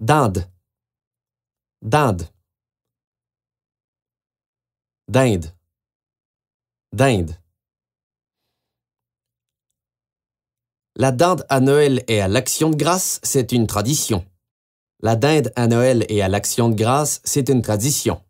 d'Inde, d'Inde, d'Inde, d'Inde. La dinde à Noël et à l'Action de grâce, c'est une tradition. La dinde à Noël et à l'Action de grâce, c'est une tradition.